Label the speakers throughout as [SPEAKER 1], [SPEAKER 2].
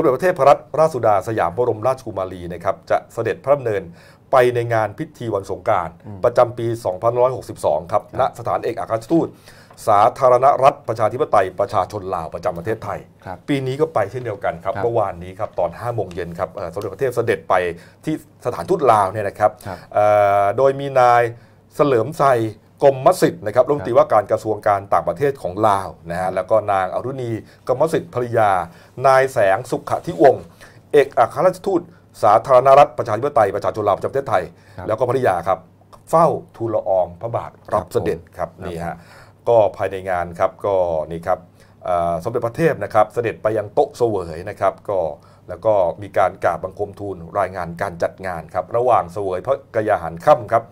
[SPEAKER 1] มเด็จพระเทพรัตนราชสุดาสยามบรมราชกุมารีนะครับจะเสด็จพระดำเนินไปในงานพิธีวันสงการประจำปี2562 ครับณสถานเอกอัครราชทูตสาธารณรัฐประชาธิปไตย ประชาชนลาวประจำประเทศไทยปีนี้ก็ไปเช่นเดียวกันครับเมื่อวานนี้ครับตอน5โมงเย็นครับสมเด็จพระเทพเสด็จไปที่สถานทูตลาวเนี่ยนะครับโดยมีนายเสลิมไทกรมมสิทธิ์นะครับรัฐมนตรีว่าการกระทรวงการต่างประเทศของลาวนะฮะแล้วก็นางอรุณีกรมสิทธิ์ภริยา นายแสงสุขทิวงเอกอัครราชทูตสาธารณรัฐประชาธิปไตยประชาชนลาวประจำประเทศไทยแล้วก็ภริยาครับเฝ้าทูลละอองพระบาทรับเสด็จครับนี่ฮะก็ภายในงานครับก็นี่ครับสมเด็จพระเทพนะครับเสด็จไปยังโต๊ะเสวยนะครับก็แล้วก็มีการกราบบังคมทูลรายงานการจัดงานครับระหว่างเสวยพระกยาหารค่ำครับ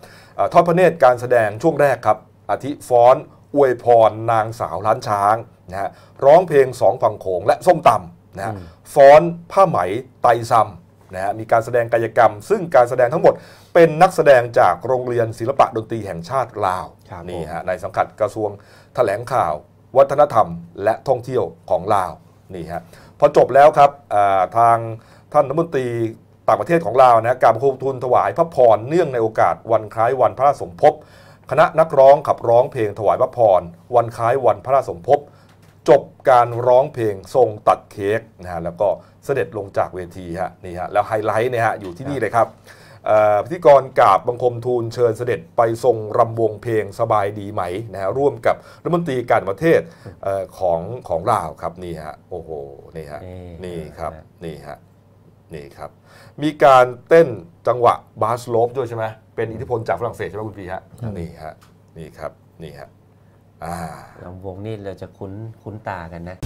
[SPEAKER 1] ทอดพระเนตรการแสดงช่วงแรกครับอาทิฟ้อนอวยพรนางสาวล้านช้างนะฮะร้องเพลงสองฝั่งโขงและส้มตำนะฮะฟ้อนผ้าไหมไตซำนะฮะมีการแสดงกายกรรม ซึ่งการแสดงทั้งหมดเป็นนักแสดงจากโรงเรียนศิลปะดนตรีแห่งชาติลาวนี่ฮะในสังกัดกระทรวงแถลงข่าววัฒนธรรมและท่องเที่ยวของลาวนี่ฮะพอจบแล้วครับทางท่านรัฐมนตรีต่างประเทศของเรานะการประคุมทุนถวายพระพรเนื่องในโอกาสวันคล้ายวันพระราชสมภพคณะนักร้องขับร้องเพลงถวายพระพรวันคล้ายวันพระราชสมภพจบการร้องเพลงทรงตัดเค้กนะฮะแล้วก็เสด็จลงจากเวทีฮะนี่ฮะแล้วไฮไลท์เนี่ยฮะอยู่ที่นี่เลยครับพิธีกรกาบบังคมทูลเชิญเสด็จไปทรงรำวงเพลงสบายดีไหมนะฮะร่วมกับรัฐมนตรีการประเทศของของลาวครับนี่ฮะโอ้โหนี่ฮะนี่ครับนี่ฮะนี่ครับ มีการเต้นจังหวะบาสโลฟด้วยใช่ไหมเป็นอิทธิพลจากฝรั่งเศสใช่ไหมคุณพีฮะนี่ฮะนี่ครับนี่ฮะลำวงนี่เราจะคุ้นคุ้นตากันนะ